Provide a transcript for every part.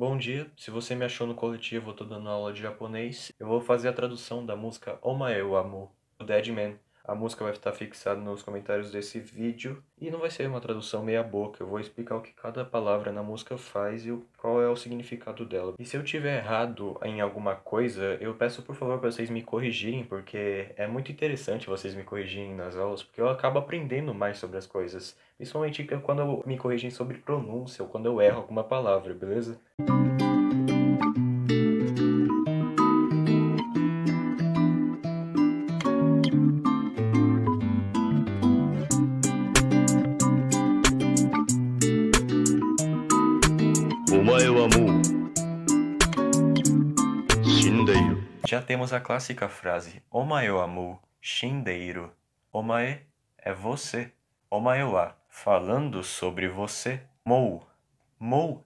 Bom dia, se você me achou no coletivo, eu tô dando aula de japonês. Eu vou fazer a tradução da música Omae wa Amu, do Deadman, a música vai estar fixada nos comentários desse vídeo e não vai ser uma tradução meia boca. Eu vou explicar o que cada palavra na música faz e qual é o significado dela. E se eu tiver errado em alguma coisa, eu peço por favor para vocês me corrigirem, porque é muito interessante vocês me corrigirem nas aulas, porque eu acabo aprendendo mais sobre as coisas, principalmente quando me corrigem sobre pronúncia ou quando eu erro alguma palavra, beleza? Já temos a clássica frase Omae wa mu shindeiru. Omae é você. Omae wa falando sobre você. Mou. Mou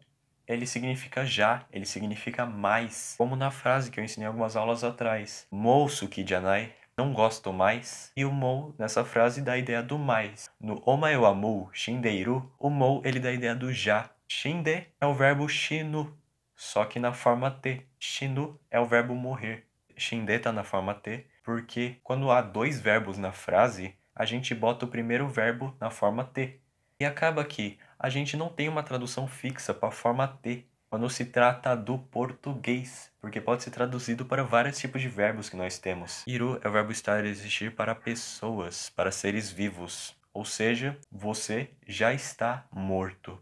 ele significa já, ele significa mais. Como na frase que eu ensinei algumas aulas atrás. Mou sukijanai, não gosto mais. E o mou nessa frase dá a ideia do mais. No omae wa mou shindeiru, o mou ele dá a ideia do já. Shinde é o verbo shinu, só que na forma T. Shinu é o verbo morrer. Shinde está na forma T, porque quando há dois verbos na frase, a gente bota o primeiro verbo na forma T. E acaba que a gente não tem uma tradução fixa para a forma T quando se trata do português, porque pode ser traduzido para vários tipos de verbos que nós temos. Iru é o verbo estar e existir para pessoas, para seres vivos. Ou seja, você já está morto.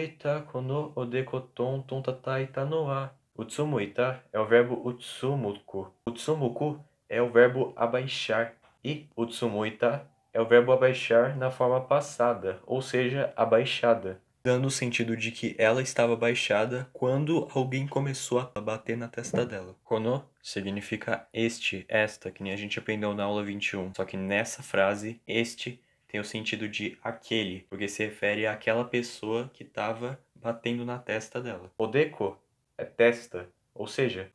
Utsumoita kono odekoton tontatai tanoa. Utsumuita é o verbo utsumuku. Utsumuku é o verbo abaixar. E utsumuita é o verbo abaixar na forma passada, ou seja, abaixada, dando o sentido de que ela estava abaixada quando alguém começou a bater na testa dela. Kono significa este, esta, que nem a gente aprendeu na aula 21. Só que nessa frase, este tem o sentido de aquele, porque se refere àquela pessoa que estava batendo na testa dela. Odeko é testa, ou seja,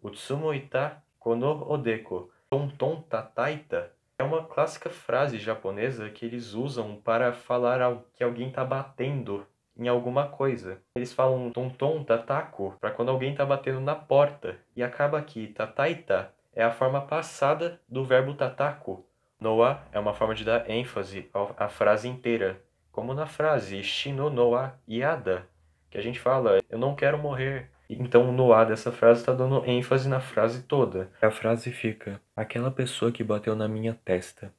ita kono odeko. Tonton tataita é uma clássica frase japonesa que eles usam para falar que alguém está batendo em alguma coisa. Eles falam tonton tataku para quando alguém está batendo na porta e acaba aqui tataita é a forma passada do verbo tataku, Noah é uma forma de dar ênfase à frase inteira, como na frase Shino Noah Yada, que a gente fala eu não quero morrer. Então o Noah dessa frase está dando ênfase na frase toda. A frase fica: aquela pessoa que bateu na minha testa.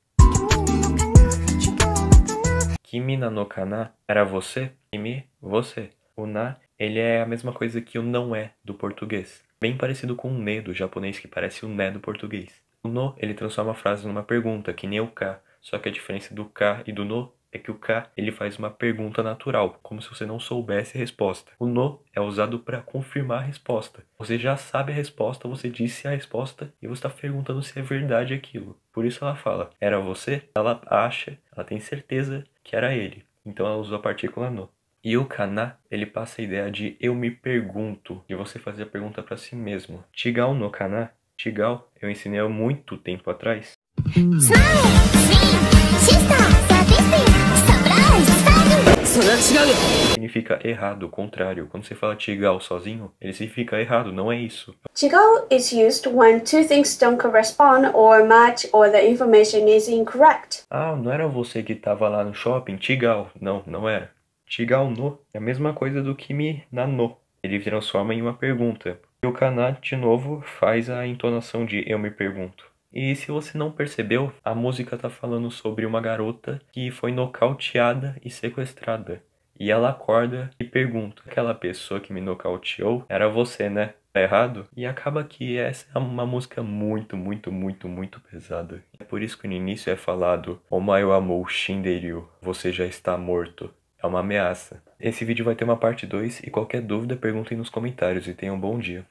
Kimi na no kana era você? Kimi, você. O na, ele é a mesma coisa que o não é do português. Bem parecido com o ne do japonês, que parece o né do português. O no, ele transforma a frase numa pergunta, que nem o K. Só que a diferença do K e do no é que o K ele faz uma pergunta natural, como se você não soubesse a resposta. O no é usado para confirmar a resposta. Você já sabe a resposta, você disse a resposta e você está perguntando se é verdade aquilo. Por isso ela fala, era você? Ela acha, ela tem certeza que era ele. Então ela usou a partícula no. E o kana, ele passa a ideia de eu me pergunto, de você fazer a pergunta para si mesmo. Tigal no kana Tigal, eu ensinei há muito tempo atrás. Significa errado, contrário. Quando você fala Tigal sozinho, ele significa errado, não é isso. Tigal is used when two things don't correspond or match or the information is incorrect. Ah, não era você que estava lá no shopping? Tigal. Não, não era. Tigal no é a mesma coisa do que me nano. Ele transforma em uma pergunta. E o Kaná, de novo, faz a entonação de Eu Me Pergunto. E se você não percebeu, a música tá falando sobre uma garota que foi nocauteada e sequestrada. E ela acorda e pergunta: aquela pessoa que me nocauteou era você, né? Tá errado? E acaba que essa é uma música muito, muito, muito, muito pesada. É por isso que no início é falado: Omayo amou Shinderyu, você já está morto. É uma ameaça. Esse vídeo vai ter uma parte 2 e qualquer dúvida perguntem nos comentários e tenham um bom dia.